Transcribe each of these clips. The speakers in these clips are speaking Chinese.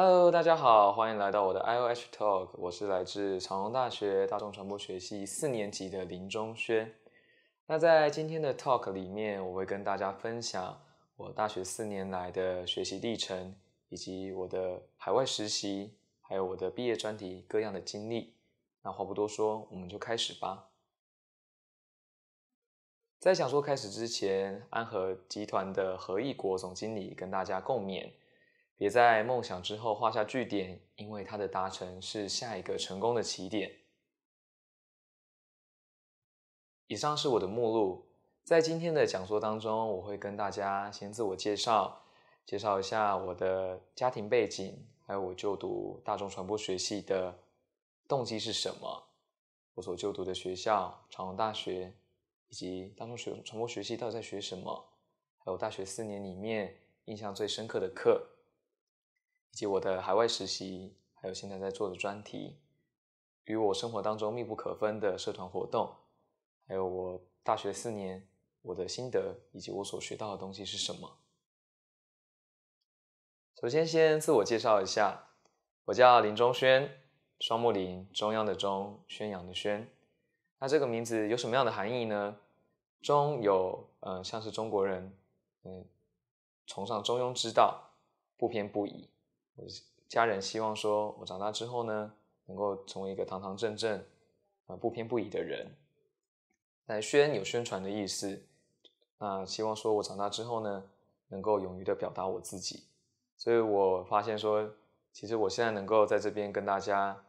Hello，大家好，欢迎来到我的 I O H Talk。我是来自长隆大学大众传播学系四年级的林中轩。那在今天的 Talk 里面，我会跟大家分享我大学四年来的学习历程，以及我的海外实习，还有我的毕业专题各样的经历。那话不多说，我们就开始吧。在讲说开始之前，安和集团的何义国总经理跟大家共勉。别在梦想之后画下句点，因为它的达成是下一个成功的起点。以上是我的目录，在今天的讲座当中，我会跟大家先自我介绍，介绍一下我的家庭背景，还有我就读大众传播学系的动机是什么，我所就读的学校——长隆大学，以及大众学传播学系到底在学什么，还有大学四年里面印象最深刻的课。以及我的海外实习，还有现在在做的专题，与我生活当中密不可分的社团活动，还有我大学四年我的心得以及我所学到的东西是什么？首先，先自我介绍一下，我叫林中轩，双木林，中央的中，宣扬的宣。那这个名字有什么样的含义呢？中有嗯，像是中国人，嗯，崇尚中庸之道，不偏不倚。家人希望说，我长大之后呢，能够成为一个堂堂正正、呃不偏不倚的人。但宣有宣传的意思，那希望说我长大之后呢，能够勇于的表达我自己。所以我发现说，其实我现在能够在这边跟大家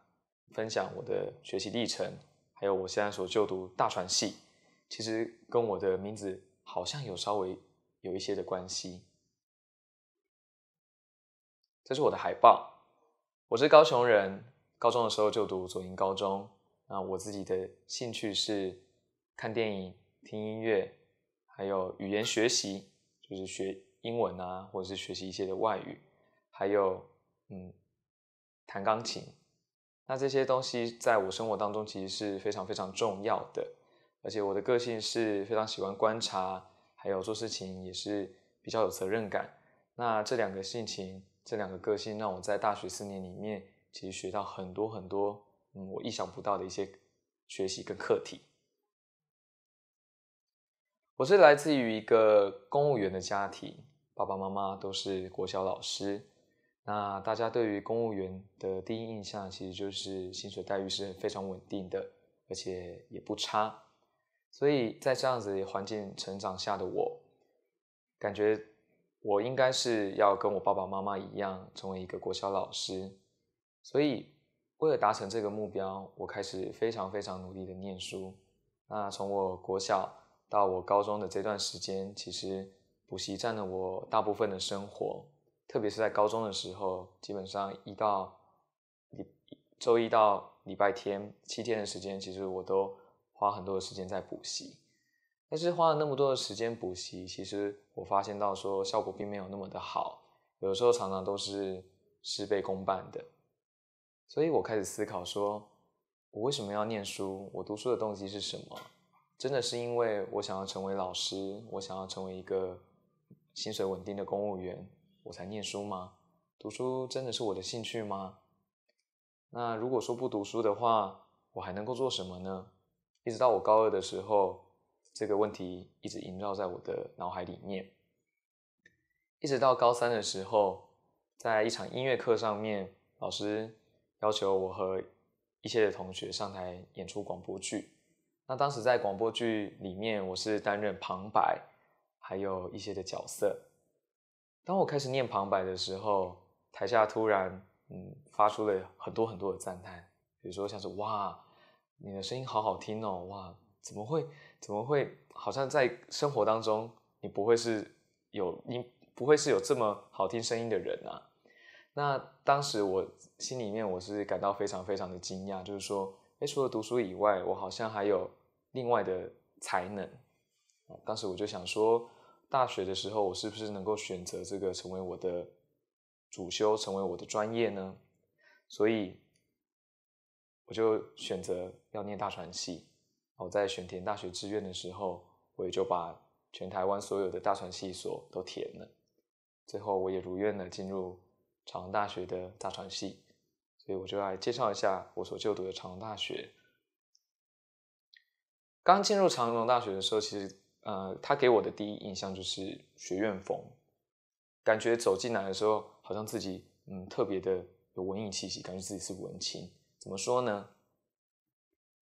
分享我的学习历程，还有我现在所就读大传系，其实跟我的名字好像有稍微有一些的关系。这是我的海报。我是高雄人，高中的时候就读左营高中。啊，我自己的兴趣是看电影、听音乐，还有语言学习，就是学英文啊，或者是学习一些的外语，还有嗯弹钢琴。那这些东西在我生活当中其实是非常非常重要的。而且我的个性是非常喜欢观察，还有做事情也是比较有责任感。那这两个性情。这两个个性让我在大学四年里面，其实学到很多很多，嗯，我意想不到的一些学习跟课题。我是来自于一个公务员的家庭，爸爸妈妈都是国小老师。那大家对于公务员的第一印象，其实就是薪水待遇是非常稳定的，而且也不差。所以在这样子环境成长下的我，感觉。我应该是要跟我爸爸妈妈一样，成为一个国小老师，所以为了达成这个目标，我开始非常非常努力的念书。那从我国小到我高中的这段时间，其实补习占了我大部分的生活，特别是在高中的时候，基本上一到礼周一到礼拜天七天的时间，其实我都花很多的时间在补习。但是花了那么多的时间补习，其实我发现到说效果并没有那么的好，有的时候常常都是事倍功半的，所以我开始思考说，我为什么要念书？我读书的动机是什么？真的是因为我想要成为老师，我想要成为一个薪水稳定的公务员，我才念书吗？读书真的是我的兴趣吗？那如果说不读书的话，我还能够做什么呢？一直到我高二的时候。这个问题一直萦绕在我的脑海里面，一直到高三的时候，在一场音乐课上面，老师要求我和一些的同学上台演出广播剧。那当时在广播剧里面，我是担任旁白，还有一些的角色。当我开始念旁白的时候，台下突然嗯发出了很多很多的赞叹，比如说像是哇，你的声音好好听哦，哇，怎么会？怎么会？好像在生活当中，你不会是有你不会是有这么好听声音的人啊？那当时我心里面我是感到非常非常的惊讶，就是说，哎，除了读书以外，我好像还有另外的才能啊！当时我就想说，大学的时候我是不是能够选择这个成为我的主修，成为我的专业呢？所以我就选择要念大传系。我在选填大学志愿的时候，我也就把全台湾所有的大船系所都填了，最后我也如愿的进入长隆大学的大船系，所以我就来介绍一下我所就读的长隆大学。刚进入长隆大学的时候，其实呃，他给我的第一印象就是学院风，感觉走进来的时候，好像自己嗯特别的有文艺气息，感觉自己是文青，怎么说呢？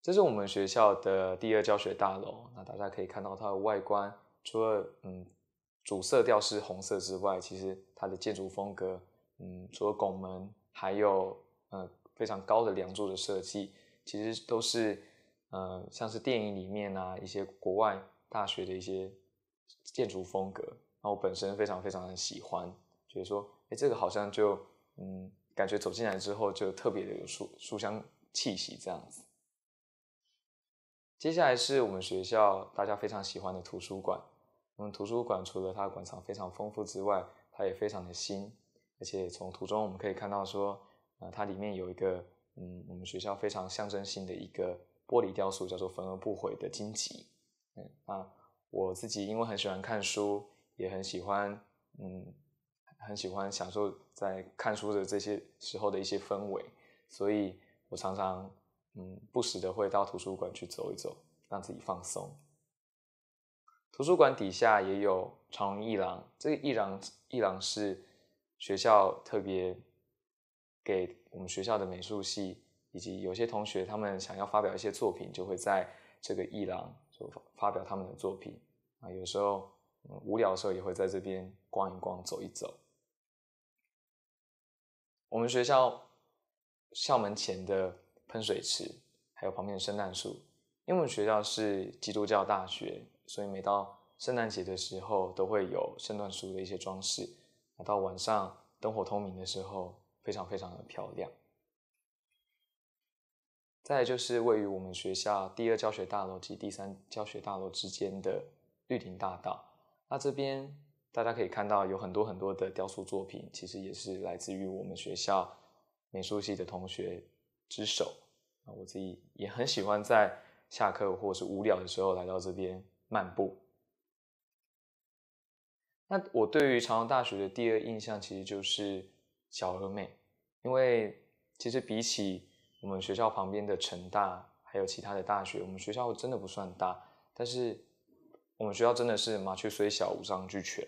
这是我们学校的第二教学大楼，那大家可以看到它的外观，除了嗯主色调是红色之外，其实它的建筑风格，嗯，除了拱门，还有嗯非常高的梁柱的设计，其实都是嗯像是电影里面啊一些国外大学的一些建筑风格，那我本身非常非常的喜欢，觉得说哎这个好像就嗯感觉走进来之后就特别的有书书香气息这样子。接下来是我们学校大家非常喜欢的图书馆。我们图书馆除了它馆藏非常丰富之外，它也非常的新。而且从图中我们可以看到说，啊，它里面有一个，嗯，我们学校非常象征性的一个玻璃雕塑，叫做“焚而不毁”的荆棘。嗯，那我自己因为很喜欢看书，也很喜欢，嗯，很喜欢享受在看书的这些时候的一些氛围，所以我常常。嗯，不时的会到图书馆去走一走，让自己放松。图书馆底下也有长荣艺廊，这个艺廊艺廊是学校特别给我们学校的美术系，以及有些同学他们想要发表一些作品，就会在这个艺廊就发发表他们的作品。啊，有时候无聊的时候也会在这边逛一逛，走一走。我们学校校门前的。喷水池，还有旁边的圣诞树。因为我们学校是基督教大学，所以每到圣诞节的时候都会有圣诞树的一些装饰。到晚上灯火通明的时候，非常非常的漂亮。再就是位于我们学校第二教学大楼及第三教学大楼之间的绿林大道。那这边大家可以看到有很多很多的雕塑作品，其实也是来自于我们学校美术系的同学。之手，我自己也很喜欢在下课或者是无聊的时候来到这边漫步。那我对于朝阳大学的第二印象其实就是小而美，因为其实比起我们学校旁边的城大还有其他的大学，我们学校真的不算大，但是我们学校真的是麻雀虽小五脏俱全。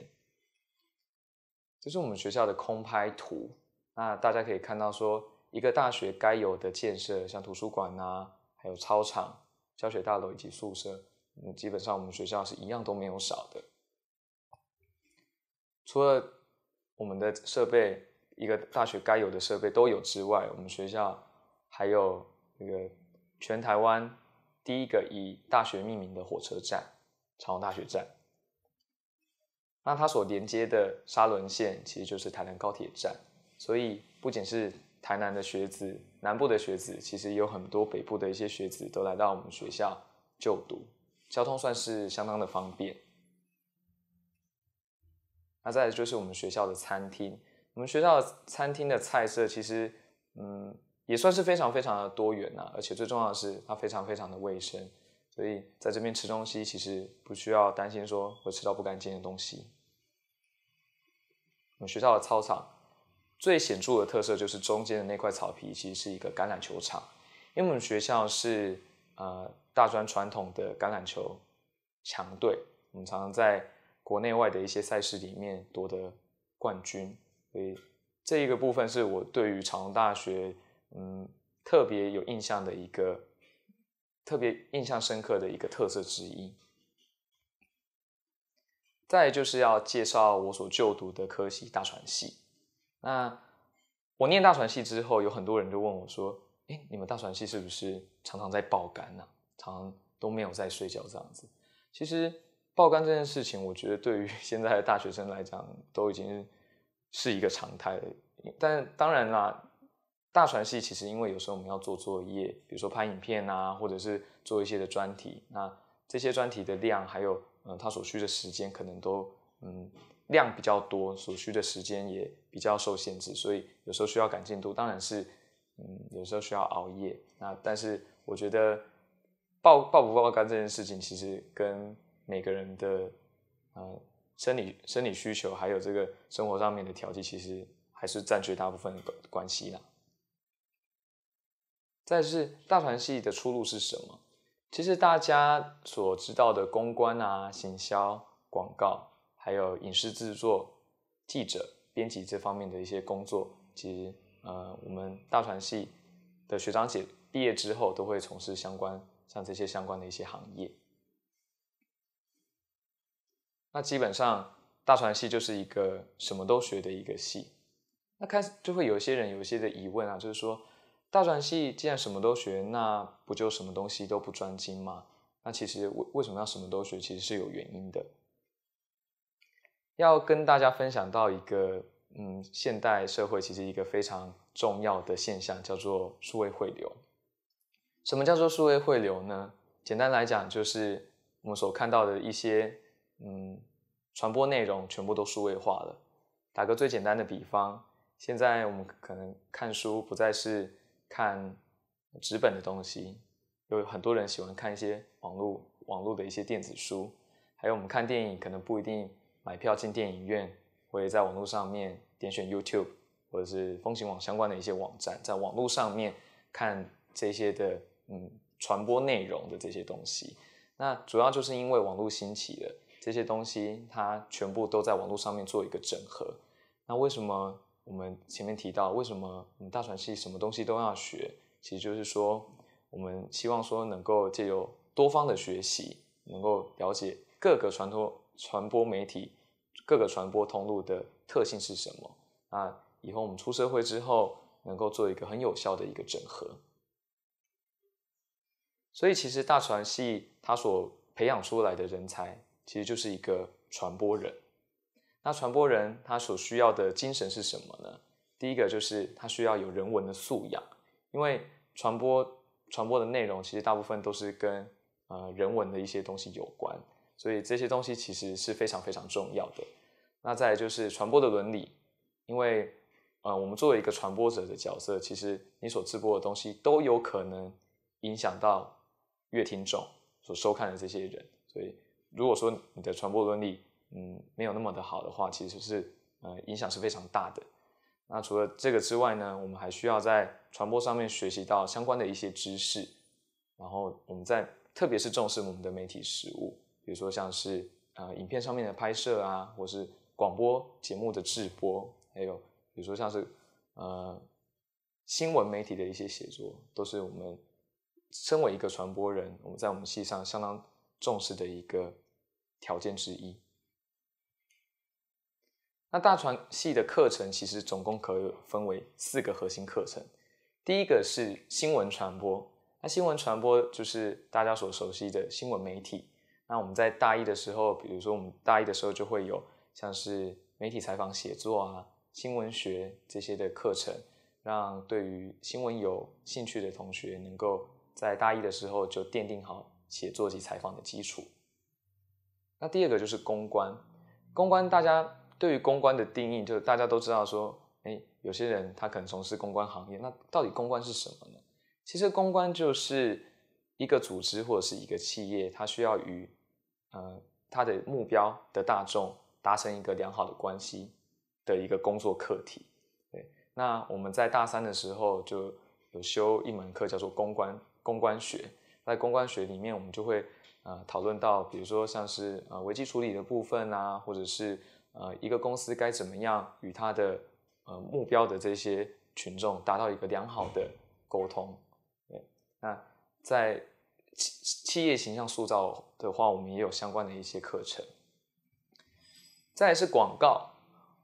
这是我们学校的空拍图，那大家可以看到说。一个大学该有的建设，像图书馆呐，还有操场、教学大楼以及宿舍，嗯，基本上我们学校是一样都没有少的。除了我们的设备，一个大学该有的设备都有之外，我们学校还有那个全台湾第一个以大学命名的火车站——长荣大学站。那它所连接的沙仑线其实就是台南高铁站，所以不仅是。台南的学子，南部的学子，其实有很多北部的一些学子都来到我们学校就读，交通算是相当的方便。那再就是我们学校的餐厅，我们学校餐厅的菜色其实，嗯，也算是非常非常的多元呐，而且最重要的是它非常非常的卫生，所以在这边吃东西其实不需要担心说会吃到不干净的东西。我们学校的操场。最显著的特色就是中间的那块草皮，其实是一个橄榄球场，因为我们学校是呃大专传统的橄榄球强队，我们常常在国内外的一些赛事里面夺得冠军，所以这一个部分是我对于长隆大学嗯特别有印象的一个特别印象深刻的一个特色之一。再就是要介绍我所就读的科系大传系。那我念大传系之后，有很多人就问我说：“哎，你们大传系是不是常常在爆肝呢？常都没有在睡觉这样子？”其实爆肝这件事情，我觉得对于 现在的大学生来讲，都已经是一个常态了。但当然啦，大传系其实因为有时候我们要做作业，比如说拍影片啊，或者是做一些的专题，那这些专题的量还有嗯，它所需的时间可能都嗯。量比较多，所需的时间也比较受限制，所以有时候需要赶进度，当然是，嗯，有时候需要熬夜。那但是我觉得，爆爆不爆肝这件事情，其实跟每个人的，呃，生理生理需求，还有这个生活上面的调剂，其实还是占绝大部分的关关系啦。再是大团系的出路是什么？其实大家所知道的公关啊、行销、广告。还有影视制作、记者、编辑这方面的一些工作，其实呃，我们大传系的学长姐毕业之后都会从事相关，像这些相关的一些行业。那基本上大传系就是一个什么都学的一个系。那开始就会有一些人有一些的疑问啊，就是说大传系既然什么都学，那不就什么东西都不专精吗？那其实为为什么要什么都学？其实是有原因的。要跟大家分享到一个，嗯，现代社会其实一个非常重要的现象，叫做数位汇流。什么叫做数位汇流呢？简单来讲，就是我们所看到的一些，嗯，传播内容全部都数位化了。打个最简单的比方，现在我们可能看书不再是看纸本的东西，有很多人喜欢看一些网络网络的一些电子书，还有我们看电影，可能不一定。买票进电影院，或者在网络上面点选 YouTube，或者是风行网相关的一些网站，在网络上面看这些的嗯传播内容的这些东西。那主要就是因为网络兴起了，这些东西它全部都在网络上面做一个整合。那为什么我们前面提到为什么我们大传系什么东西都要学，其实就是说我们希望说能够借由多方的学习，能够了解各个传播传播媒体。各个传播通路的特性是什么？啊，以后我们出社会之后能够做一个很有效的一个整合。所以，其实大传系它所培养出来的人才，其实就是一个传播人。那传播人他所需要的精神是什么呢？第一个就是他需要有人文的素养，因为传播传播的内容其实大部分都是跟呃人文的一些东西有关，所以这些东西其实是非常非常重要的。那再就是传播的伦理，因为，呃，我们作为一个传播者的角色，其实你所直播的东西都有可能影响到乐听众所收看的这些人，所以如果说你的传播伦理，嗯，没有那么的好的话，其实是，呃，影响是非常大的。那除了这个之外呢，我们还需要在传播上面学习到相关的一些知识，然后我们在特别是重视我们的媒体实务，比如说像是，呃，影片上面的拍摄啊，或是。广播节目的制播，还有比如说像是，呃，新闻媒体的一些写作，都是我们身为一个传播人，我们在我们系上相当重视的一个条件之一。那大传系的课程其实总共可分为四个核心课程，第一个是新闻传播，那新闻传播就是大家所熟悉的新闻媒体。那我们在大一的时候，比如说我们大一的时候就会有。像是媒体采访写作啊、新闻学这些的课程，让对于新闻有兴趣的同学，能够在大一的时候就奠定好写作及采访的基础。那第二个就是公关，公关大家对于公关的定义，就是大家都知道说，哎，有些人他可能从事公关行业，那到底公关是什么呢？其实公关就是一个组织或者是一个企业，它需要与呃它的目标的大众。达成一个良好的关系的一个工作课题。对，那我们在大三的时候就有修一门课叫做公关公关学，在公关学里面，我们就会呃讨论到，比如说像是呃危机处理的部分啊，或者是呃一个公司该怎么样与他的呃目标的这些群众达到一个良好的沟通。对，那在企企业形象塑造的话，我们也有相关的一些课程。再是广告，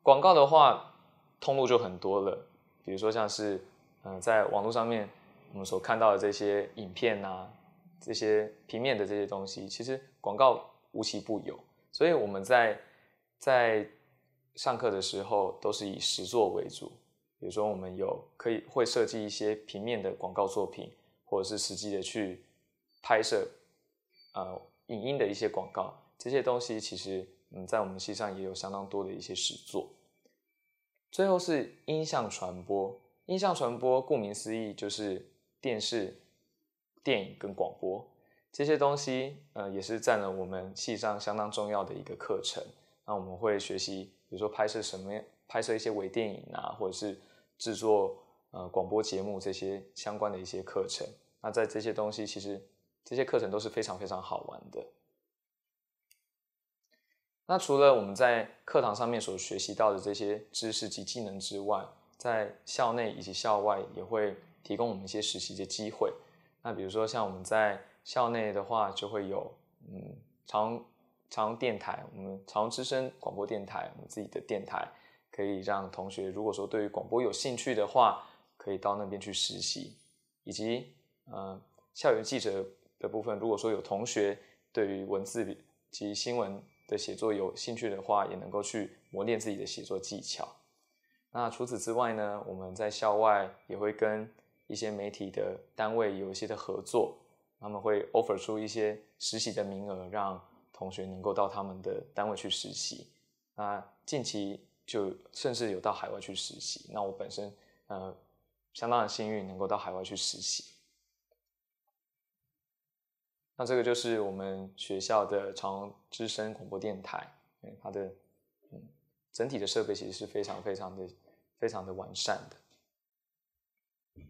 广告的话通路就很多了，比如说像是嗯，在网络上面我们所看到的这些影片啊，这些平面的这些东西，其实广告无奇不有。所以我们在在上课的时候都是以实作为主，比如说我们有可以会设计一些平面的广告作品，或者是实际的去拍摄呃影音的一些广告，这些东西其实。嗯，在我们系上也有相当多的一些实作。最后是音像传播，音像传播顾名思义就是电视、电影跟广播这些东西，呃，也是占了我们系上相当重要的一个课程。那我们会学习，比如说拍摄什么、拍摄一些微电影啊，或者是制作呃广播节目这些相关的一些课程。那在这些东西，其实这些课程都是非常非常好玩的。那除了我们在课堂上面所学习到的这些知识及技能之外，在校内以及校外也会提供我们一些实习的机会。那比如说像我们在校内的话，就会有嗯长长电台，我们长之声广播电台，我们自己的电台可以让同学如果说对于广播有兴趣的话，可以到那边去实习，以及嗯校园记者的部分，如果说有同学对于文字及新闻。的写作有兴趣的话，也能够去磨练自己的写作技巧。那除此之外呢，我们在校外也会跟一些媒体的单位有一些的合作，他们会 offer 出一些实习的名额，让同学能够到他们的单位去实习。那近期就甚至有到海外去实习。那我本身呃相当的幸运，能够到海外去实习。那这个就是我们学校的长之声广播电台，它的嗯整体的设备其实是非常非常的非常的完善的。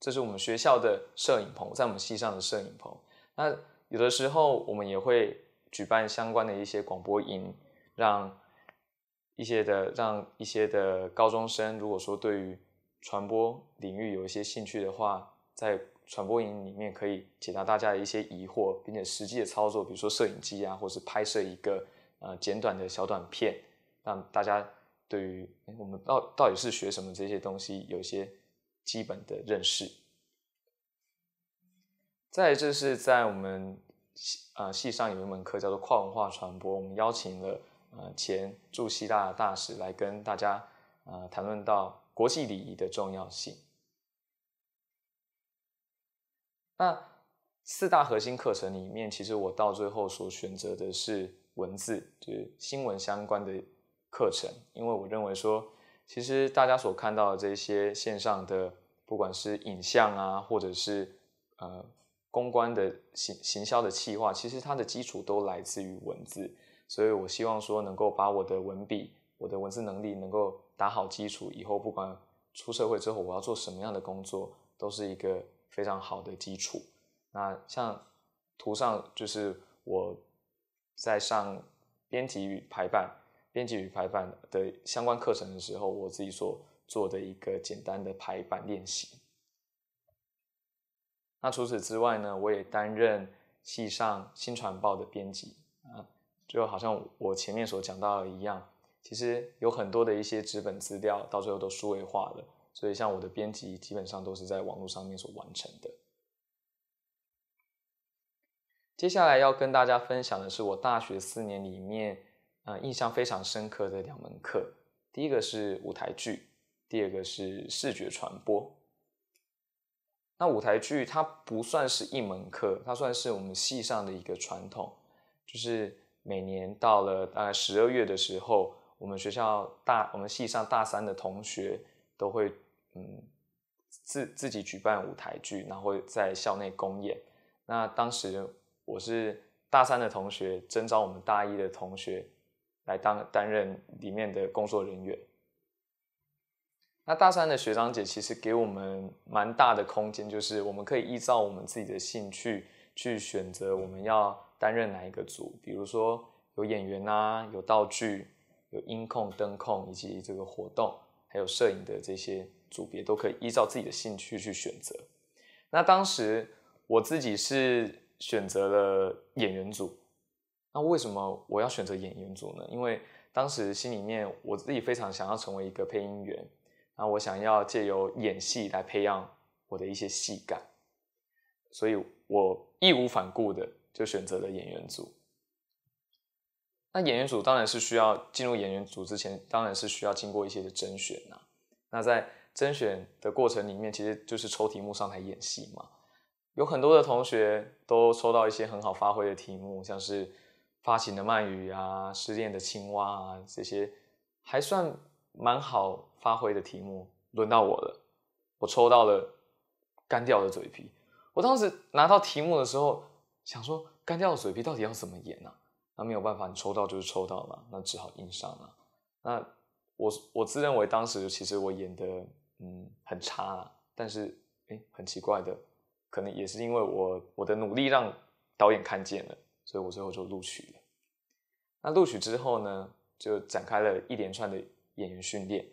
这是我们学校的摄影棚，在我们系上的摄影棚。那有的时候我们也会举办相关的一些广播营，让一些的让一些的高中生，如果说对于传播领域有一些兴趣的话，在。传播营里面可以解答大家的一些疑惑，并且实际的操作，比如说摄影机啊，或是拍摄一个呃简短的小短片，让大家对于我们到到底是学什么这些东西有一些基本的认识。再就是在我们系啊系上有一门课叫做跨文化传播，我们邀请了呃前驻希腊大使来跟大家啊谈论到国际礼仪的重要性。那四大核心课程里面，其实我到最后所选择的是文字，就是新闻相关的课程，因为我认为说，其实大家所看到的这些线上的，不管是影像啊，或者是呃公关的行行销的企划，其实它的基础都来自于文字，所以我希望说能够把我的文笔、我的文字能力能够打好基础，以后不管出社会之后我要做什么样的工作，都是一个。非常好的基础。那像图上就是我在上编辑与排版、编辑与排版的相关课程的时候，我自己所做的一个简单的排版练习。那除此之外呢，我也担任系上新传报的编辑啊，就好像我前面所讲到的一样，其实有很多的一些纸本资料，到最后都数位化了。所以，像我的编辑基本上都是在网络上面所完成的。接下来要跟大家分享的是我大学四年里面，嗯，印象非常深刻的两门课。第一个是舞台剧，第二个是视觉传播。那舞台剧它不算是一门课，它算是我们系上的一个传统，就是每年到了呃十二月的时候，我们学校大我们系上大三的同学都会。嗯，自自己举办舞台剧，然后在校内公演。那当时我是大三的同学，征召我们大一的同学来当担任里面的工作人员。那大三的学长姐其实给我们蛮大的空间，就是我们可以依照我们自己的兴趣去选择我们要担任哪一个组，比如说有演员啊，有道具，有音控、灯控以及这个活动，还有摄影的这些。组别都可以依照自己的兴趣去选择。那当时我自己是选择了演员组。那为什么我要选择演员组呢？因为当时心里面我自己非常想要成为一个配音员。那我想要借由演戏来培养我的一些戏感，所以我义无反顾的就选择了演员组。那演员组当然是需要进入演员组之前，当然是需要经过一些的甄选呐。那在甄选的过程里面，其实就是抽题目上台演戏嘛。有很多的同学都抽到一些很好发挥的题目，像是发情的鳗鱼啊、失恋的青蛙啊这些，还算蛮好发挥的题目。轮到我了，我抽到了干掉的嘴皮。我当时拿到题目的时候，想说干掉的嘴皮到底要怎么演啊？那没有办法，你抽到就是抽到嘛，那只好硬上了。那我我自认为当时其实我演的。嗯，很差，但是诶，很奇怪的，可能也是因为我我的努力让导演看见了，所以我最后就录取了。那录取之后呢，就展开了一连串的演员训练。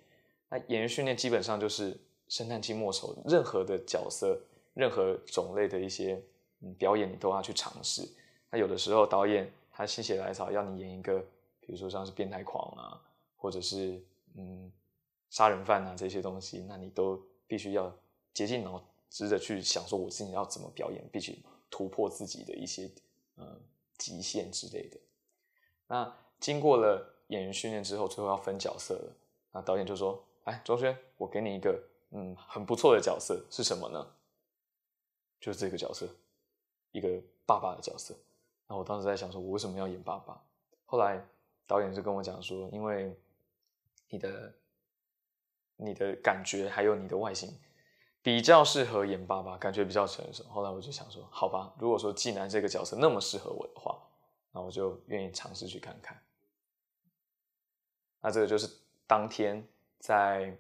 那演员训练基本上就是圣诞期末首，任何的角色，任何种类的一些表演你都要去尝试。那有的时候导演他心血来潮要你演一个，比如说像是变态狂啊，或者是嗯。杀人犯啊，这些东西，那你都必须要竭尽脑汁的去想，说我自己要怎么表演，必须突破自己的一些嗯极限之类的。那经过了演员训练之后，最后要分角色了。那导演就说：“哎，周轩，我给你一个嗯很不错的角色，是什么呢？就是这个角色，一个爸爸的角色。”那我当时在想说，我为什么要演爸爸？后来导演就跟我讲说：“因为你的。”你的感觉还有你的外形比较适合演爸爸，感觉比较成熟。后来我就想说，好吧，如果说纪南这个角色那么适合我的话，那我就愿意尝试去看看。那这个就是当天在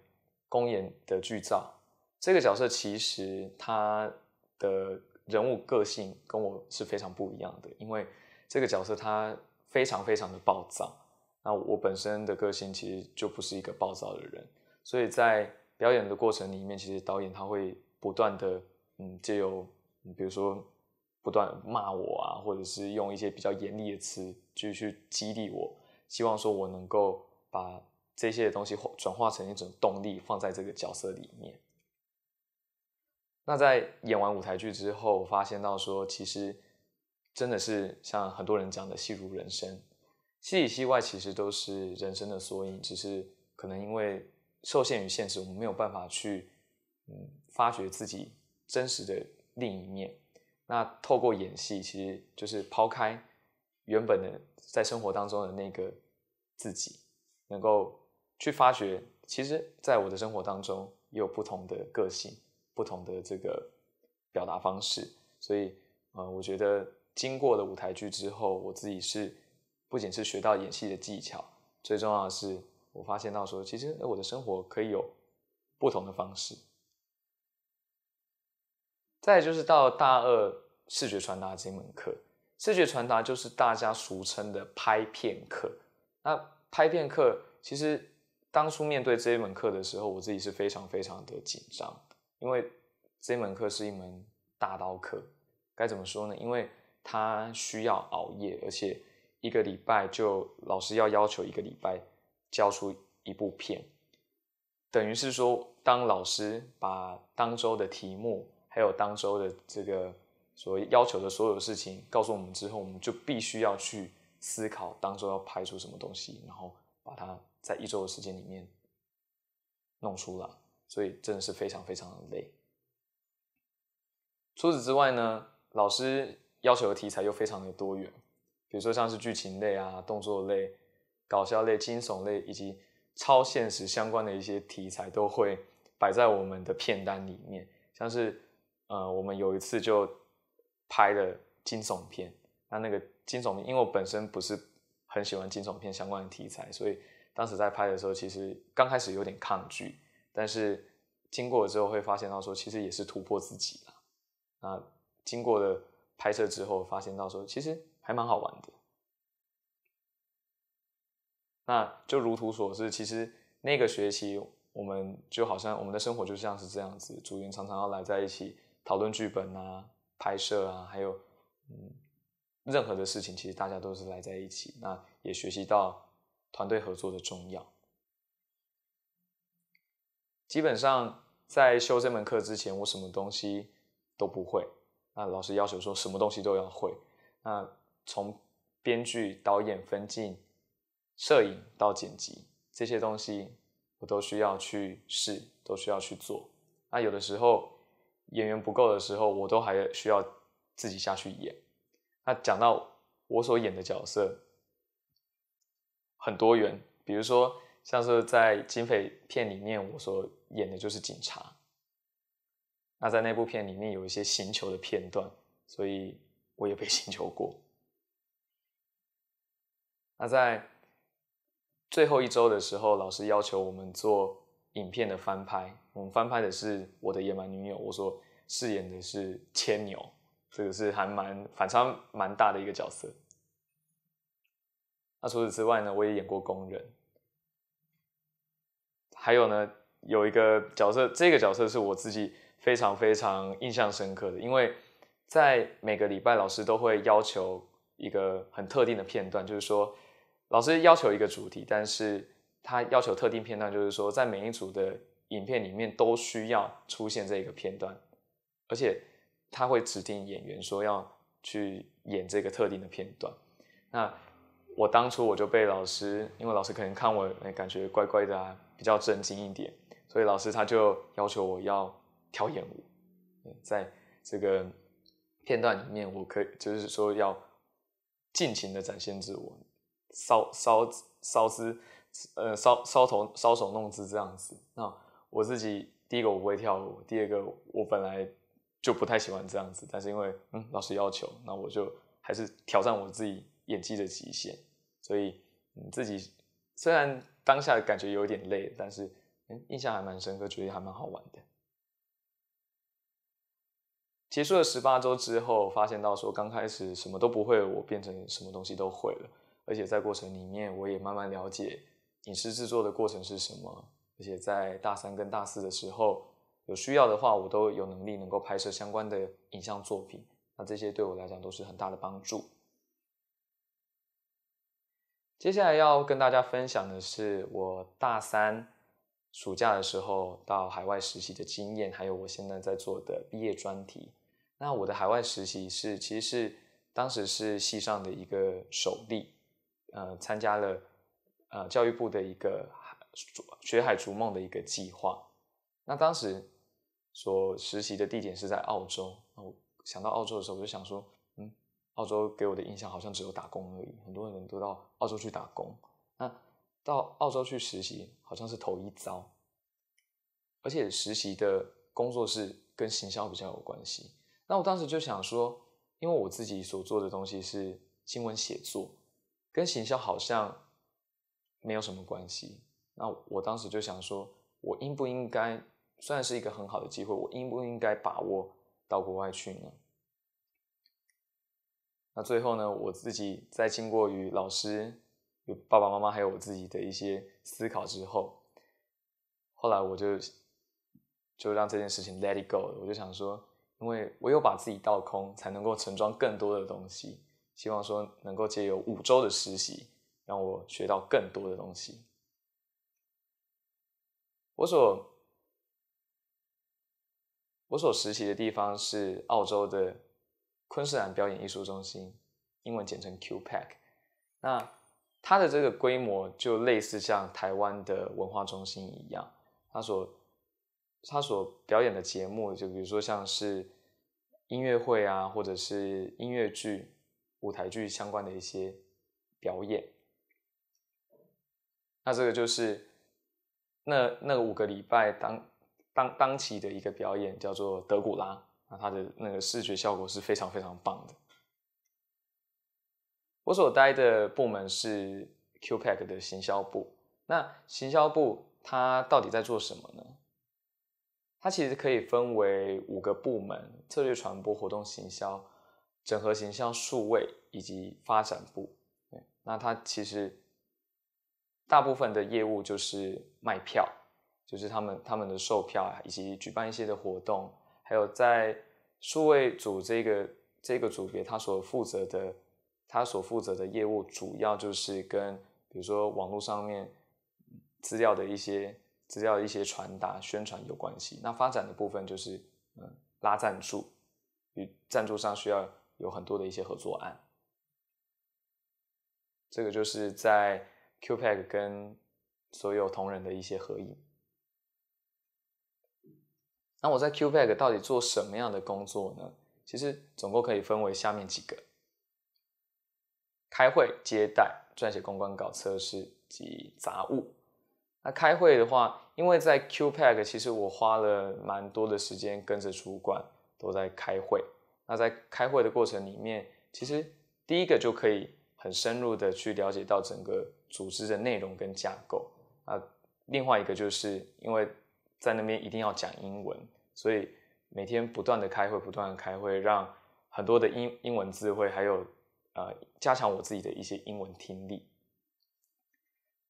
公演的剧照。这个角色其实他的人物个性跟我是非常不一样的，因为这个角色他非常非常的暴躁，那我本身的个性其实就不是一个暴躁的人。所以在表演的过程里面，其实导演他会不断的，嗯，借由，比如说，不断骂我啊，或者是用一些比较严厉的词，就去激励我，希望说我能够把这些东西转化成一种动力，放在这个角色里面。那在演完舞台剧之后，发现到说，其实真的是像很多人讲的，戏如人生，戏里戏外其实都是人生的缩影，只是可能因为。受限于现实，我们没有办法去嗯发掘自己真实的另一面。那透过演戏，其实就是抛开原本的在生活当中的那个自己，能够去发掘。其实，在我的生活当中也有不同的个性、不同的这个表达方式。所以，呃，我觉得经过了舞台剧之后，我自己是不仅是学到演戏的技巧，最重要的是。我发现到说，其实我的生活可以有不同的方式。再就是到大二视觉传达这门课，视觉传达就是大家俗称的拍片课。那拍片课其实当初面对这一门课的时候，我自己是非常非常的紧张，因为这门课是一门大刀课。该怎么说呢？因为它需要熬夜，而且一个礼拜就老师要要求一个礼拜。交出一部片，等于是说，当老师把当周的题目，还有当周的这个所要求的所有事情告诉我们之后，我们就必须要去思考当周要拍出什么东西，然后把它在一周的时间里面弄出来。所以真的是非常非常的累。除此之外呢，老师要求的题材又非常的多元，比如说像是剧情类啊、动作类。搞笑类、惊悚类以及超现实相关的一些题材都会摆在我们的片单里面。像是，呃，我们有一次就拍的惊悚片，那那个惊悚片，因为我本身不是很喜欢惊悚片相关的题材，所以当时在拍的时候，其实刚开始有点抗拒。但是经过了之后，会发现到说，其实也是突破自己了。啊，经过了拍摄之后，发现到说，其实还蛮好玩的。那就如图所示，其实那个学期我们就好像我们的生活就像是这样子，组员常常要来在一起讨论剧本啊、拍摄啊，还有嗯任何的事情，其实大家都是来在一起。那也学习到团队合作的重要。基本上在修这门课之前，我什么东西都不会。那老师要求说什么东西都要会。那从编剧、导演、分镜。摄影到剪辑这些东西，我都需要去试，都需要去做。那有的时候演员不够的时候，我都还需要自己下去演。那讲到我所演的角色很多元，比如说像是在警匪片里面，我所演的就是警察。那在那部片里面有一些行球的片段，所以我也被 行球过。那在。最后一周的时候，老师要求我们做影片的翻拍。我们翻拍的是《我的野蛮女友》，我所饰演的是牵牛，这个是还蛮反差蛮大的一个角色。那除此之外呢，我也演过工人，还有呢，有一个角色，这个角色是我自己非常非常印象深刻的，因为在每个礼拜老师都会要求一个很特定的片段，就是说。老师要求一个主题，但是他要求特定片段，就是说在每一组的影片里面都需要出现这一个片段，而且他会指定演员说要去演这个特定的片段。那我当初我就被老师，因为老师可能看我感觉乖乖的啊，比较正经一点，所以老师他就要求我要跳演舞，在这个片段里面，我可以就是说要尽情的展现自我。搔搔搔姿，呃，搔搔头，搔手弄姿这样子。那我自己，第一个我不会跳舞，第二个我本来就不太喜欢这样子，但是因为嗯老师要求，那我就还是挑战我自己演技的极限。所以自己虽然当下感觉有点累，但是嗯印象还蛮深刻，觉得还蛮好玩的。结束了十八周之后，发现到说刚开始什么都不会，我变成什么东西都会了。而且在过程里面，我也慢慢了解影视制作的过程是什么。而且在大三跟大四的时候，有需要的话，我都有能力能够拍摄相关的影像作品。那这些对我来讲都是很大的帮助。接下来要跟大家分享的是我大三暑假的时候到海外实习的经验，还有我现在在做的毕业专题。那我的海外实习是，其实是当时是系上的一个首例。呃，参加了呃教育部的一个海学海逐梦的一个计划。那当时所实习的地点是在澳洲。那我想到澳洲的时候，我就想说，嗯，澳洲给我的印象好像只有打工而已，很多人都到澳洲去打工。那到澳洲去实习好像是头一遭，而且实习的工作是跟行销比较有关系。那我当时就想说，因为我自己所做的东西是新闻写作。跟行销好像没有什么关系。那我当时就想说，我应不应该算是一个很好的机会？我应不应该把握到国外去呢？那最后呢，我自己在经过与老师、爸爸妈妈还有我自己的一些思考之后，后来我就就让这件事情 let it go。我就想说，因为我有把自己倒空，才能够盛装更多的东西。希望说能够借由五周的实习，让我学到更多的东西。我所我所实习的地方是澳洲的昆士兰表演艺术中心，英文简称 QPAK。那它的这个规模就类似像台湾的文化中心一样，它所它所表演的节目，就比如说像是音乐会啊，或者是音乐剧。舞台剧相关的一些表演，那这个就是那那五个礼拜当当当期的一个表演，叫做《德古拉》，那它的那个视觉效果是非常非常棒的。我所待的部门是 Qpack 的行销部，那行销部它到底在做什么呢？它其实可以分为五个部门：策略传播、活动行销。整合型像数位以及发展部，对，那它其实大部分的业务就是卖票，就是他们他们的售票以及举办一些的活动，还有在数位组这个这个组别，他所负责的他所负责的业务主要就是跟比如说网络上面资料的一些资料的一些传达宣传有关系。那发展的部分就是嗯拉赞助，与赞助上需要。有很多的一些合作案，这个就是在 Qpack 跟所有同仁的一些合影。那我在 Qpack 到底做什么样的工作呢？其实总共可以分为下面几个：开会、接待、撰写公关稿、测试及杂物。那开会的话，因为在 Qpack，其实我花了蛮多的时间跟着主管都在开会。那在开会的过程里面，其实第一个就可以很深入的去了解到整个组织的内容跟架构啊。另外一个就是因为在那边一定要讲英文，所以每天不断的开会，不断的开会，让很多的英英文字汇，还有呃，加强我自己的一些英文听力。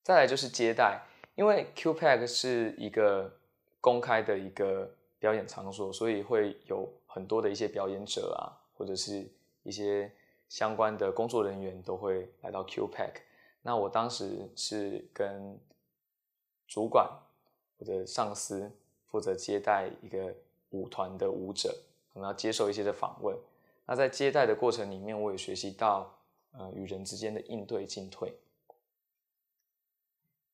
再来就是接待，因为 Qpack 是一个公开的一个表演场所，所以会有。很多的一些表演者啊，或者是一些相关的工作人员都会来到 Q Pack。那我当时是跟主管或者上司负责接待一个舞团的舞者，可能要接受一些的访问。那在接待的过程里面，我也学习到呃与人之间的应对进退。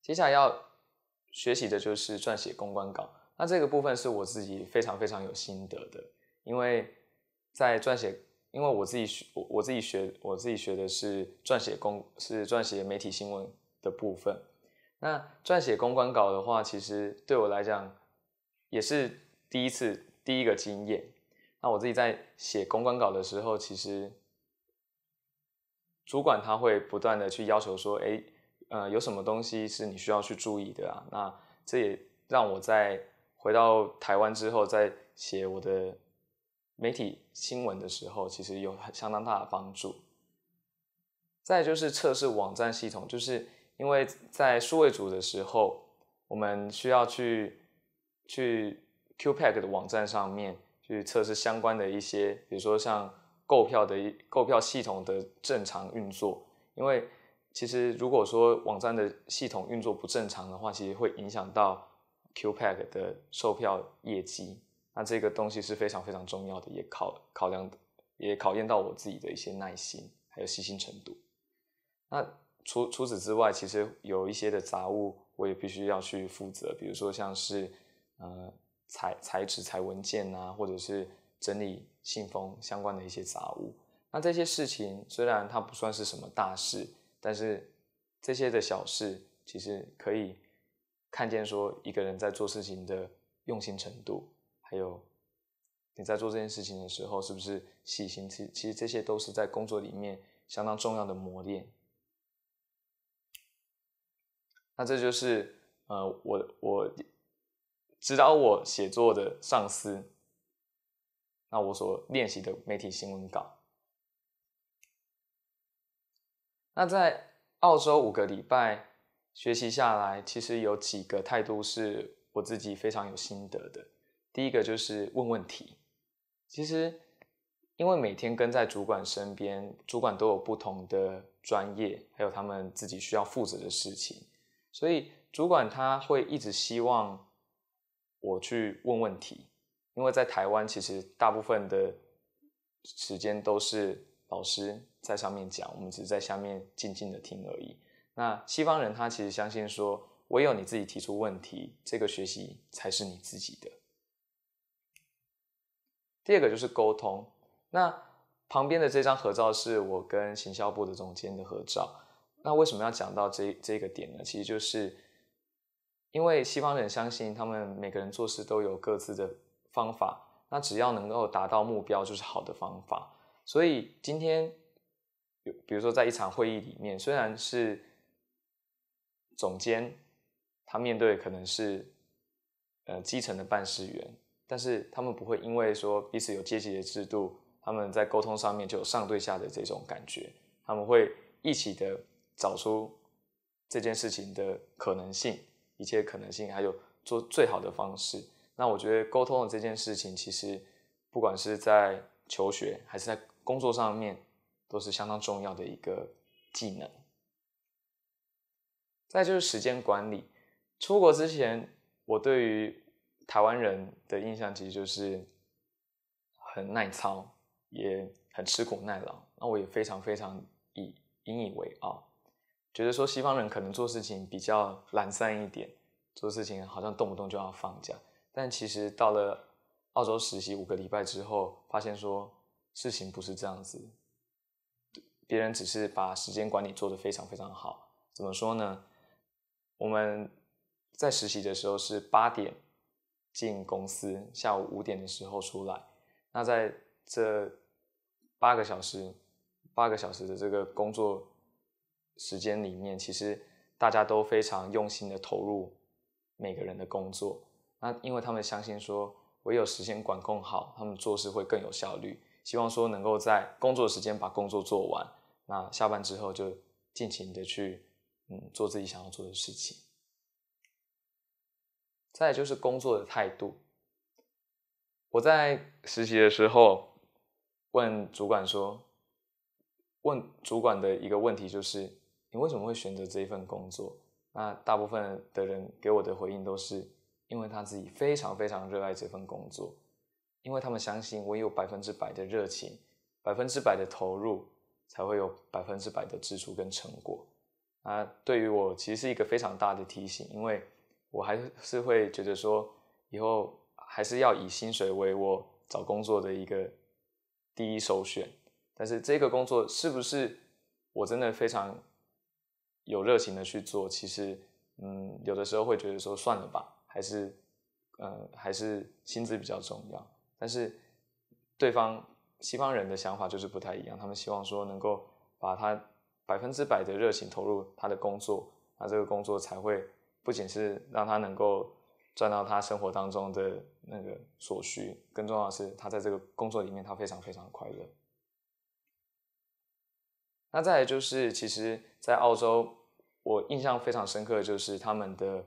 接下来要学习的就是撰写公关稿。那这个部分是我自己非常非常有心得的。因为在撰写，因为我自己学，我我自己学，我自己学的是撰写公，是撰写媒体新闻的部分。那撰写公关稿的话，其实对我来讲也是第一次，第一个经验。那我自己在写公关稿的时候，其实主管他会不断的去要求说：“哎，呃，有什么东西是你需要去注意的啊？”那这也让我在回到台湾之后，在写我的。媒体新闻的时候，其实有很相当大的帮助。再就是测试网站系统，就是因为在数位组的时候，我们需要去去 Qpack 的网站上面去测试相关的一些，比如说像购票的购票系统的正常运作。因为其实如果说网站的系统运作不正常的话，其实会影响到 Qpack 的售票业绩。那这个东西是非常非常重要的，也考考量，也考验到我自己的一些耐心还有细心程度。那除除此之外，其实有一些的杂物我也必须要去负责，比如说像是，呃，裁裁纸、裁文件啊，或者是整理信封相关的一些杂物。那这些事情虽然它不算是什么大事，但是这些的小事其实可以看见说一个人在做事情的用心程度。还有你在做这件事情的时候，是不是细心？其其实这些都是在工作里面相当重要的磨练。那这就是呃，我我指导我写作的上司，那我所练习的媒体新闻稿。那在澳洲五个礼拜学习下来，其实有几个态度是我自己非常有心得的。第一个就是问问题。其实，因为每天跟在主管身边，主管都有不同的专业，还有他们自己需要负责的事情，所以主管他会一直希望我去问问题。因为在台湾，其实大部分的时间都是老师在上面讲，我们只是在下面静静的听而已。那西方人他其实相信说，唯有你自己提出问题，这个学习才是你自己的。第二个就是沟通。那旁边的这张合照是我跟行销部的总监的合照。那为什么要讲到这这个点呢？其实就是因为西方人相信，他们每个人做事都有各自的方法。那只要能够达到目标，就是好的方法。所以今天有，比如说在一场会议里面，虽然是总监，他面对可能是呃基层的办事员。但是他们不会因为说彼此有阶级的制度，他们在沟通上面就有上对下的这种感觉。他们会一起的找出这件事情的可能性，一切可能性还有做最好的方式。那我觉得沟通的这件事情，其实不管是在求学还是在工作上面，都是相当重要的一个技能。再就是时间管理。出国之前，我对于。台湾人的印象其实就是很耐操，也很吃苦耐劳。那我也非常非常以引以为傲，觉得说西方人可能做事情比较懒散一点，做事情好像动不动就要放假。但其实到了澳洲实习五个礼拜之后，发现说事情不是这样子，别人只是把时间管理做得非常非常好。怎么说呢？我们在实习的时候是八点。进公司下午五点的时候出来，那在这八个小时八个小时的这个工作时间里面，其实大家都非常用心的投入每个人的工作。那因为他们相信说，唯有时间管控好，他们做事会更有效率。希望说能够在工作时间把工作做完，那下班之后就尽情的去嗯做自己想要做的事情。再就是工作的态度。我在实习的时候问主管说：“问主管的一个问题就是，你为什么会选择这一份工作？”那大部分的人给我的回应都是，因为他自己非常非常热爱这份工作，因为他们相信我有百分之百的热情，百分之百的投入，才会有百分之百的支出跟成果。啊，对于我其实是一个非常大的提醒，因为。我还是会觉得说，以后还是要以薪水为我找工作的一个第一首选。但是这个工作是不是我真的非常有热情的去做？其实，嗯，有的时候会觉得说，算了吧，还是，呃，还是薪资比较重要。但是对方西方人的想法就是不太一样，他们希望说能够把他百分之百的热情投入他的工作，那这个工作才会。不仅是让他能够赚到他生活当中的那个所需，更重要的是他在这个工作里面他非常非常快乐。那再来就是，其实，在澳洲，我印象非常深刻的就是他们的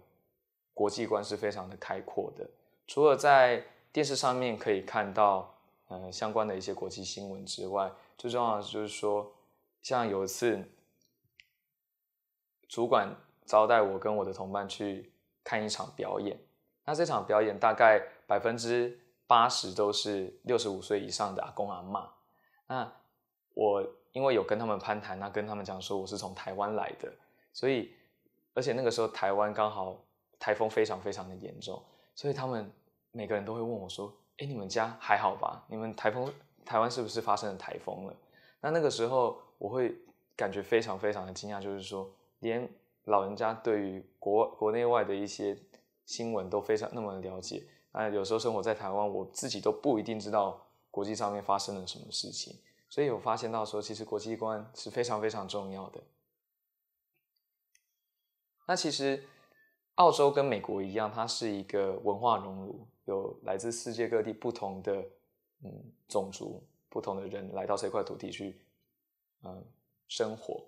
国际观是非常的开阔的。除了在电视上面可以看到，呃，相关的一些国际新闻之外，最重要的是说，像有一次主管。招待我跟我的同伴去看一场表演，那这场表演大概百分之八十都是六十五岁以上的阿公阿妈。那我因为有跟他们攀谈，那跟他们讲说我是从台湾来的，所以而且那个时候台湾刚好台风非常非常的严重，所以他们每个人都会问我说：“哎，你们家还好吧？你们台风台湾是不是发生了台风了？”那那个时候我会感觉非常非常的惊讶，就是说连。老人家对于国国内外的一些新闻都非常那么了解，那有时候生活在台湾，我自己都不一定知道国际上面发生了什么事情，所以我发现到说，其实国际观是非常非常重要的。那其实澳洲跟美国一样，它是一个文化熔炉，有来自世界各地不同的嗯种族、不同的人来到这块土地去嗯生活，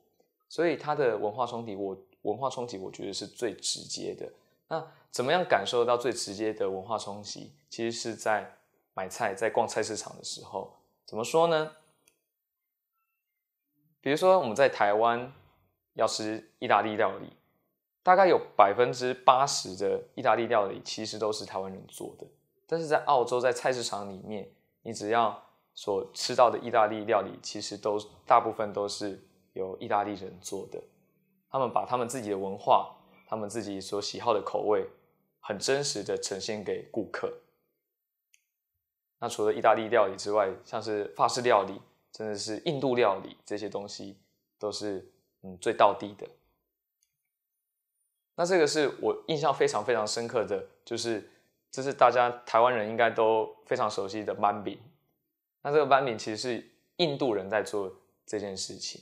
所以它的文化冲击，我。文化冲击，我觉得是最直接的。那怎么样感受到最直接的文化冲击？其实是在买菜、在逛菜市场的时候。怎么说呢？比如说，我们在台湾要吃意大利料理，大概有百分之八十的意大利料理其实都是台湾人做的。但是在澳洲，在菜市场里面，你只要所吃到的意大利料理，其实都大部分都是由意大利人做的。他们把他们自己的文化、他们自己所喜好的口味，很真实的呈现给顾客。那除了意大利料理之外，像是法式料理、真的是印度料理这些东西，都是嗯最到底的。那这个是我印象非常非常深刻的就是，这是大家台湾人应该都非常熟悉的班饼。那这个班饼其实是印度人在做这件事情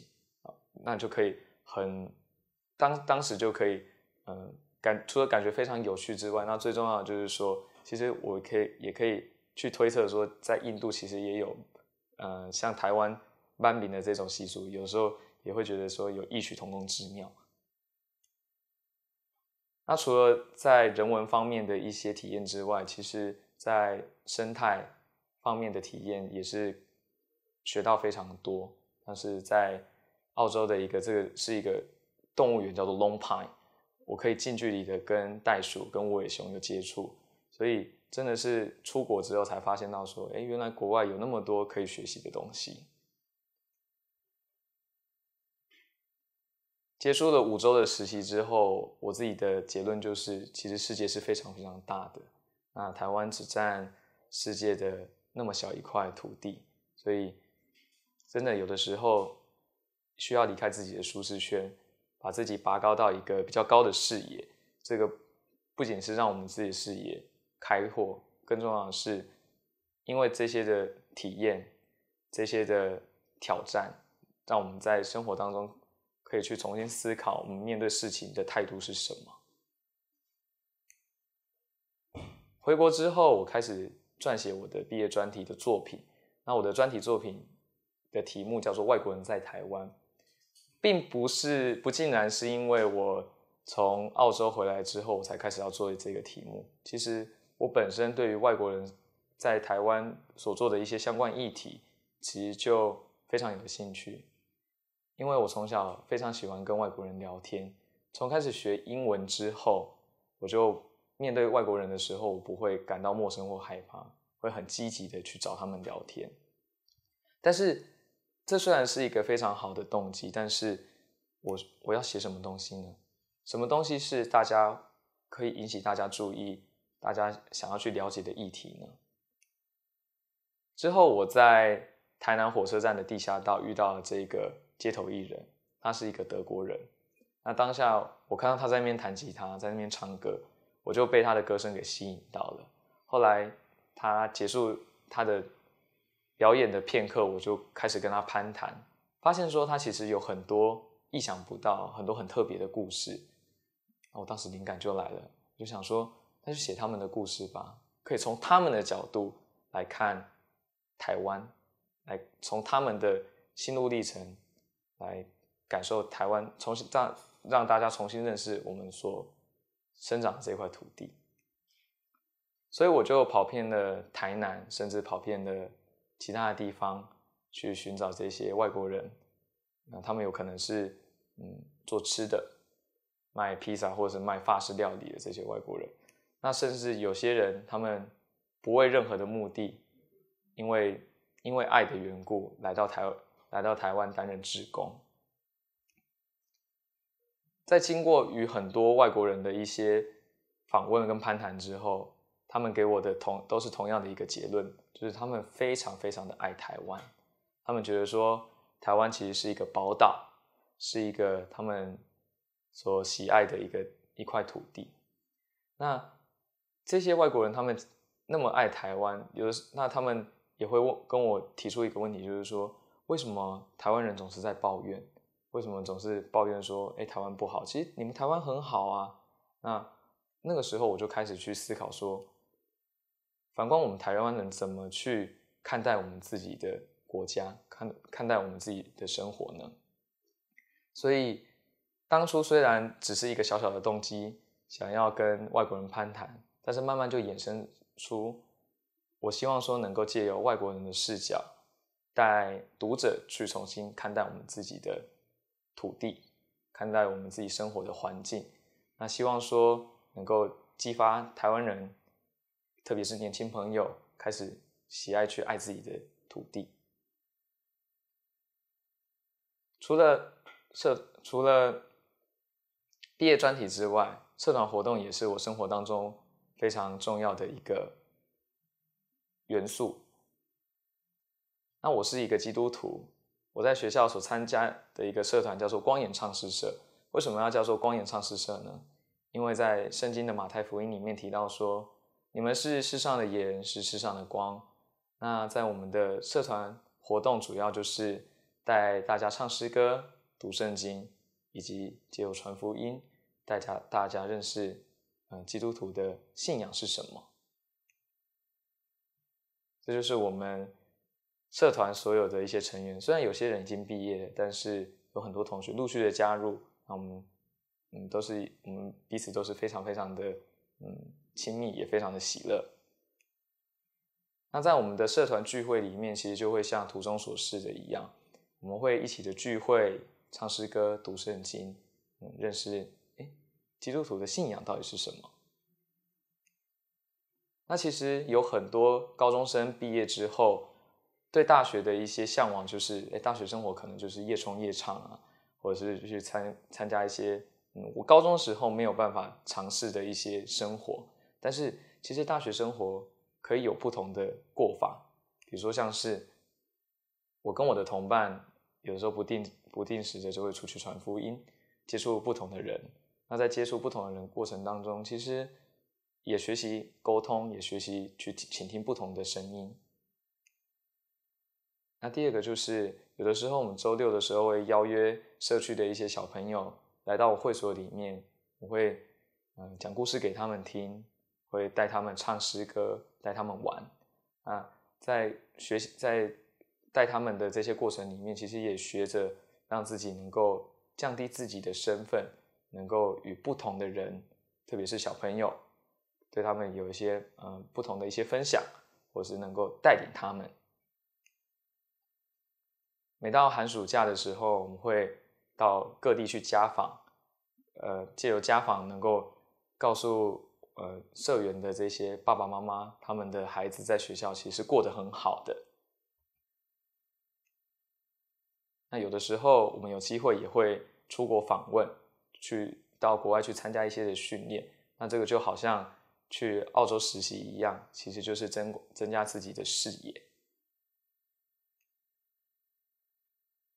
那就可以很。当当时就可以，嗯，感除了感觉非常有趣之外，那最重要的就是说，其实我可以也可以去推测说，在印度其实也有，嗯，像台湾曼饼的这种习俗，有时候也会觉得说有异曲同工之妙。那除了在人文方面的一些体验之外，其实，在生态方面的体验也是学到非常多。但是在澳洲的一个，这个是一个。动物园叫做 Long Pine，我可以近距离的跟袋鼠、跟尾熊的接触，所以真的是出国之后才发现到说，哎，原来国外有那么多可以学习的东西。结束了五周的实习之后，我自己的结论就是，其实世界是非常非常大的，那台湾只占世界的那么小一块土地，所以真的有的时候需要离开自己的舒适圈。把自己拔高到一个比较高的视野，这个不仅是让我们自己视野开阔，更重要的是，因为这些的体验、这些的挑战，让我们在生活当中可以去重新思考我们面对事情的态度是什么。回国之后，我开始撰写我的毕业专题的作品。那我的专题作品的题目叫做《外国人在台湾》。并不是，不竟然是因为我从澳洲回来之后，我才开始要做这个题目。其实我本身对于外国人在台湾所做的一些相关议题，其实就非常有兴趣。因为我从小非常喜欢跟外国人聊天，从开始学英文之后，我就面对外国人的时候，我不会感到陌生或害怕，会很积极的去找他们聊天。但是，这虽然是一个非常好的动机，但是，我我要写什么东西呢？什么东西是大家可以引起大家注意、大家想要去了解的议题呢？之后我在台南火车站的地下道遇到了这个街头艺人，他是一个德国人。那当下我看到他在那边弹吉他，在那边唱歌，我就被他的歌声给吸引到了。后来他结束他的。表演的片刻，我就开始跟他攀谈，发现说他其实有很多意想不到、很多很特别的故事。我当时灵感就来了，我就想说，那就写他们的故事吧，可以从他们的角度来看台湾，来从他们的心路历程来感受台湾，重新让让大家重新认识我们所生长这块土地。所以我就跑遍了台南，甚至跑遍了。其他的地方去寻找这些外国人，那他们有可能是嗯做吃的、卖披萨或者是卖法式料理的这些外国人。那甚至有些人他们不为任何的目的，因为因为爱的缘故来到台来到台湾担任职工。在经过与很多外国人的一些访问跟攀谈之后。他们给我的同都是同样的一个结论，就是他们非常非常的爱台湾，他们觉得说台湾其实是一个宝岛，是一个他们所喜爱的一个一块土地。那这些外国人他们那么爱台湾，有的那他们也会问跟我提出一个问题，就是说为什么台湾人总是在抱怨，为什么总是抱怨说哎台湾不好？其实你们台湾很好啊。那那个时候我就开始去思考说。反观我们台湾人怎么去看待我们自己的国家，看看待我们自己的生活呢？所以当初虽然只是一个小小的动机，想要跟外国人攀谈，但是慢慢就衍生出，我希望说能够借由外国人的视角，带读者去重新看待我们自己的土地，看待我们自己生活的环境，那希望说能够激发台湾人。特别是年轻朋友开始喜爱去爱自己的土地。除了社除了毕业专题之外，社团活动也是我生活当中非常重要的一个元素。那我是一个基督徒，我在学校所参加的一个社团叫做“光演唱诗社”。为什么要叫做“光演唱诗社”呢？因为在圣经的马太福音里面提到说。你们是世上的盐，是世上的光。那在我们的社团活动，主要就是带大家唱诗歌、读圣经，以及借由传福音，大家大家认识，嗯，基督徒的信仰是什么？这就是我们社团所有的一些成员。虽然有些人已经毕业，但是有很多同学陆续的加入。那我们，嗯，都是我们彼此都是非常非常的，嗯。亲密也非常的喜乐。那在我们的社团聚会里面，其实就会像图中所示的一样，我们会一起的聚会，唱诗歌，读圣经，嗯，认识哎，基督徒的信仰到底是什么？那其实有很多高中生毕业之后，对大学的一些向往就是，哎，大学生活可能就是夜冲夜唱啊，或者是去参参加一些，嗯，我高中时候没有办法尝试的一些生活。但是其实大学生活可以有不同的过法，比如说像是我跟我的同伴，有时候不定不定时的就会出去传福音，接触不同的人。那在接触不同的人过程当中，其实也学习沟通，也学习去倾听不同的声音。那第二个就是有的时候我们周六的时候会邀约社区的一些小朋友来到我会所里面，我会嗯讲故事给他们听。会带他们唱诗歌，带他们玩，啊，在学习在带他们的这些过程里面，其实也学着让自己能够降低自己的身份，能够与不同的人，特别是小朋友，对他们有一些嗯不同的一些分享，或是能够带领他们。每到寒暑假的时候，我们会到各地去家访，呃，借由家访能够告诉。呃，社员的这些爸爸妈妈，他们的孩子在学校其实过得很好的。那有的时候，我们有机会也会出国访问，去到国外去参加一些的训练。那这个就好像去澳洲实习一样，其实就是增增加自己的视野。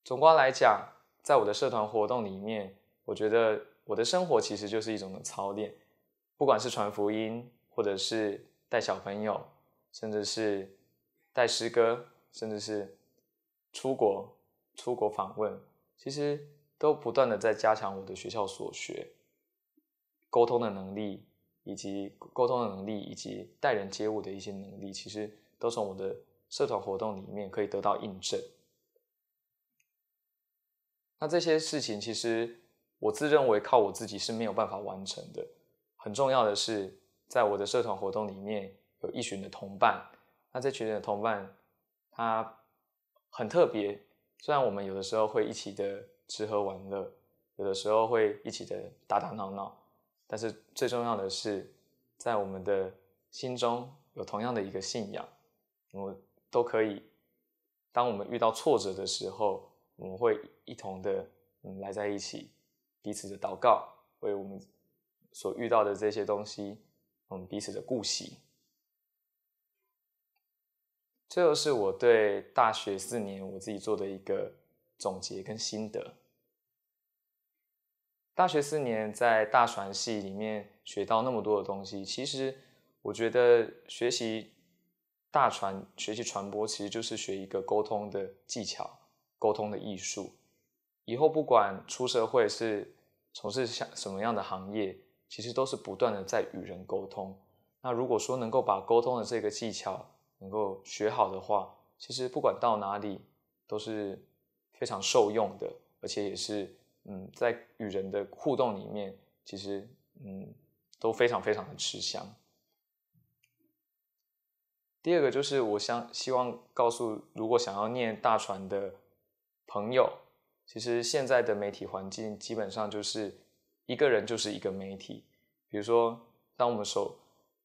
总观来讲，在我的社团活动里面，我觉得我的生活其实就是一种操练。不管是传福音，或者是带小朋友，甚至是带诗哥，甚至是出国、出国访问，其实都不断的在加强我的学校所学、沟通的能力，以及沟通的能力以及待人接物的一些能力，其实都从我的社团活动里面可以得到印证。那这些事情，其实我自认为靠我自己是没有办法完成的。很重要的是，在我的社团活动里面有一群的同伴，那这群的同伴他很特别。虽然我们有的时候会一起的吃喝玩乐，有的时候会一起的打打闹闹，但是最重要的是，在我们的心中有同样的一个信仰，我们都可以。当我们遇到挫折的时候，我们会一同的嗯来在一起，彼此的祷告，为我们。所遇到的这些东西，我们彼此的顾惜。这就是我对大学四年我自己做的一个总结跟心得。大学四年在大船系里面学到那么多的东西，其实我觉得学习大传、学习传播，其实就是学一个沟通的技巧、沟通的艺术。以后不管出社会是从事像什么样的行业，其实都是不断的在与人沟通。那如果说能够把沟通的这个技巧能够学好的话，其实不管到哪里都是非常受用的，而且也是嗯，在与人的互动里面，其实嗯都非常非常的吃香。第二个就是，我想希望告诉如果想要念大船的朋友，其实现在的媒体环境基本上就是。一个人就是一个媒体，比如说，当我们手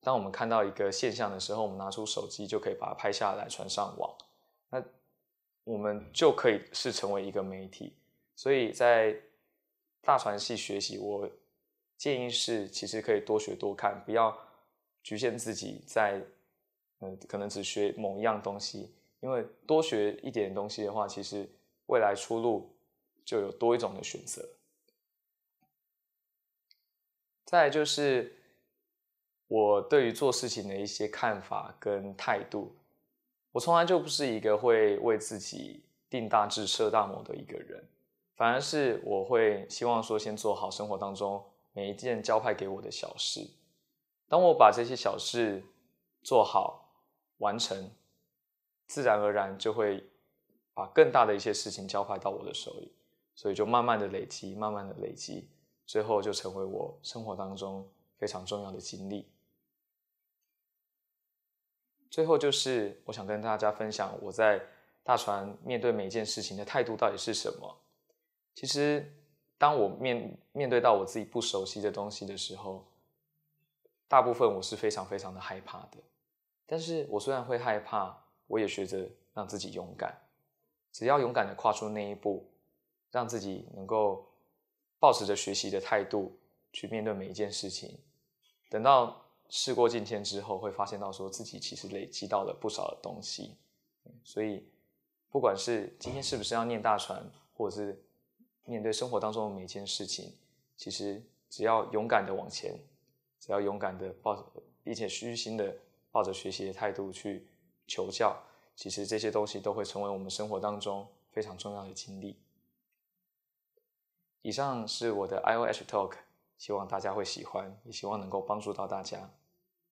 当我们看到一个现象的时候，我们拿出手机就可以把它拍下来传上网，那我们就可以是成为一个媒体。所以在大传系学习，我建议是其实可以多学多看，不要局限自己在嗯可能只学某一样东西，因为多学一点东西的话，其实未来出路就有多一种的选择。再就是我对于做事情的一些看法跟态度，我从来就不是一个会为自己定大志、设大谋的一个人，反而是我会希望说，先做好生活当中每一件交派给我的小事。当我把这些小事做好、完成，自然而然就会把更大的一些事情交派到我的手里，所以就慢慢的累积，慢慢的累积。最后就成为我生活当中非常重要的经历。最后就是我想跟大家分享我在大船面对每一件事情的态度到底是什么。其实当我面面对到我自己不熟悉的东西的时候，大部分我是非常非常的害怕的。但是我虽然会害怕，我也学着让自己勇敢，只要勇敢的跨出那一步，让自己能够。抱持着学习的态度去面对每一件事情，等到事过境迁之后，会发现到说自己其实累积到了不少的东西。所以，不管是今天是不是要念大船，或者是面对生活当中的每一件事情，其实只要勇敢的往前，只要勇敢的抱，并且虚心的抱着学习的态度去求教，其实这些东西都会成为我们生活当中非常重要的经历。以上是我的 iOS Talk，希望大家会喜欢，也希望能够帮助到大家。